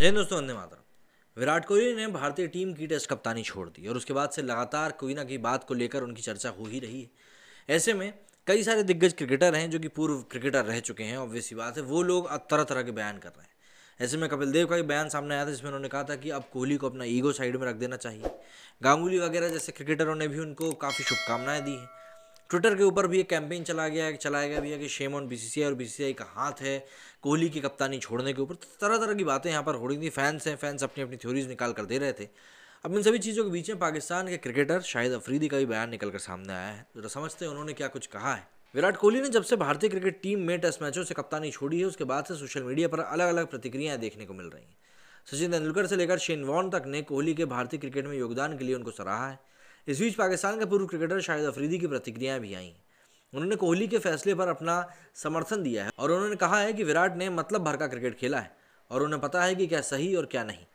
लेकिन दोस्तों वंदे मातरम विराट कोहली ने भारतीय टीम की टेस्ट कप्तानी छोड़ दी और उसके बाद से लगातार कोई ना कोई बात को लेकर उनकी चर्चा हो ही रही है ऐसे में कई सारे दिग्गज क्रिकेटर हैं जो कि पूर्व क्रिकेटर रह चुके हैं ऑब्वियस बात है वो लोग अब तरह तरह के बयान कर रहे हैं ऐसे में कपिल देव का एक बयान सामने आया था जिसमें उन्होंने कहा था कि अब कोहली को अपना ईगो साइड में रख देना चाहिए गांगुली वगैरह जैसे क्रिकेटरों ने भी उनको काफ़ी शुभकामनाएं दी हैं ट्विटर के ऊपर भी एक कैंपेन चला गया चलाया गया भी है कि शेम ऑन बी और बी का हाथ है कोहली की कप्तानी छोड़ने के ऊपर तो तरह तरह की बातें यहाँ पर हो रही थी फैंस हैं फैंस अपनी अपनी थ्योरीज निकाल कर दे रहे थे अब इन सभी चीज़ों के बीच में पाकिस्तान के क्रिकेटर शाहिद अफरीदी का भी बयान निकल कर सामने आया है जरा समझते हैं उन्होंने क्या कुछ कहा है विराट कोहली ने जब से भारतीय क्रिकेट टीम में टेस्ट मैचों से कप्तानी छोड़ी है उसके बाद से सोशल मीडिया पर अलग अलग प्रतिक्रियाएं देखने को मिल रही हैं सचिन तेंदुलकर से लेकर शेन वॉन तक ने कोहली के भारतीय क्रिकेट में योगदान के लिए उनको सराहा है इस बीच पाकिस्तान के पूर्व क्रिकेटर शाहिद अफरीदी की प्रतिक्रियाएं भी आई उन्होंने कोहली के फैसले पर अपना समर्थन दिया है और उन्होंने कहा है कि विराट ने मतलब भर का क्रिकेट खेला है और उन्हें पता है कि क्या सही और क्या नहीं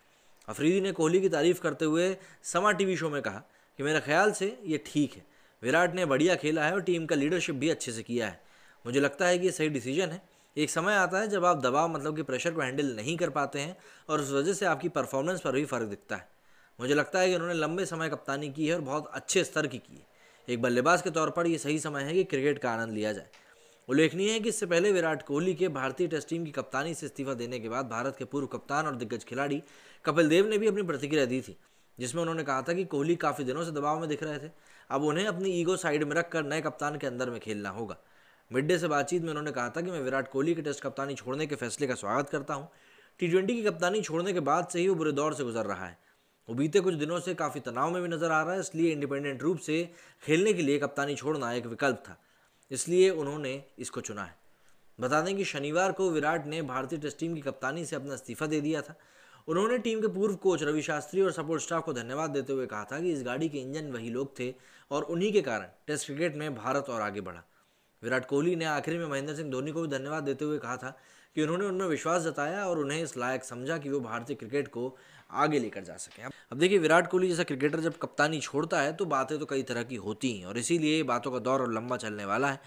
अफरीदी ने कोहली की तारीफ करते हुए समा टीवी शो में कहा कि मेरे ख्याल से ये ठीक है विराट ने बढ़िया खेला है और टीम का लीडरशिप भी अच्छे से किया है मुझे लगता है कि ये सही डिसीजन है एक समय आता है जब आप दबाव मतलब कि प्रेशर को हैंडल नहीं कर पाते हैं और उस वजह से आपकी परफॉर्मेंस पर भी फ़र्क दिखता है मुझे लगता है कि उन्होंने लंबे समय कप्तानी की है और बहुत अच्छे स्तर की की है एक बल्लेबाज के तौर पर ये सही समय है कि क्रिकेट का आनंद लिया जाए उल्लेखनीय है कि इससे पहले विराट कोहली के भारतीय टेस्ट टीम की कप्तानी से इस्तीफा देने के बाद भारत के पूर्व कप्तान और दिग्गज खिलाड़ी कपिल देव ने भी अपनी प्रतिक्रिया दी थी जिसमें उन्होंने कहा था कि कोहली काफ़ी दिनों से दबाव में दिख रहे थे अब उन्हें अपनी ईगो साइड में रखकर नए कप्तान के अंदर में खेलना होगा मिड डे से बातचीत में उन्होंने कहा था कि मैं विराट कोहली के टेस्ट कप्तानी छोड़ने के फैसले का स्वागत करता हूँ टी की कप्तानी छोड़ने के बाद से ही वो बुरे दौर से गुजर रहा है वो बीते कुछ दिनों से काफ़ी तनाव में भी नज़र आ रहा है इसलिए इंडिपेंडेंट रूप से खेलने के लिए कप्तानी छोड़ना एक विकल्प था इसलिए उन्होंने इसको चुना है बता दें कि शनिवार को विराट ने भारतीय टेस्ट टीम की कप्तानी से अपना इस्तीफा दे दिया था उन्होंने टीम के पूर्व कोच रवि शास्त्री और सपोर्ट स्टाफ को धन्यवाद देते हुए कहा था कि इस गाड़ी के इंजन वही लोग थे और उन्हीं के कारण टेस्ट क्रिकेट में भारत और आगे बढ़ा विराट कोहली ने आखिरी में महेंद्र सिंह धोनी को भी धन्यवाद देते हुए कहा था कि उन्होंने उनमें विश्वास जताया और उन्हें इस लायक समझा कि वो भारतीय क्रिकेट को आगे लेकर जा सकें अब देखिए विराट कोहली जैसा क्रिकेटर जब कप्तानी छोड़ता है तो बातें तो कई तरह की होती हैं और इसीलिए बातों का दौर और लंबा चलने वाला है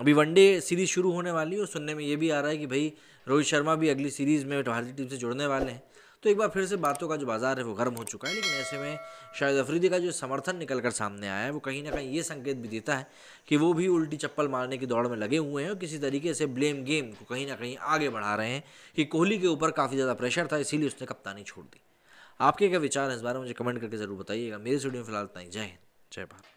अभी वनडे सीरीज शुरू होने वाली है और सुनने में ये भी आ रहा है कि भाई रोहित शर्मा भी अगली सीरीज़ में भारतीय टीम से जुड़ने वाले हैं तो एक बार फिर से बातों का जो बाजार है वो गर्म हो चुका है लेकिन ऐसे में शायद अफरीदी का जो समर्थन निकल कर सामने आया है वो कहीं ना कहीं ये संकेत भी देता है कि वो भी उल्टी चप्पल मारने की दौड़ में लगे हुए हैं और किसी तरीके से ब्लेम गेम को कहीं ना कहीं आगे बढ़ा रहे हैं कि कोहली के ऊपर काफ़ी ज़्यादा प्रेशर था इसीलिए उसने कप्तानी छोड़ दी आपके क्या विचार हैं इस बारे में मुझे कमेंट करके ज़रूर बताइएगा मेरे स्टूडियो में फिलहाल इतना जय हिंद जय भारत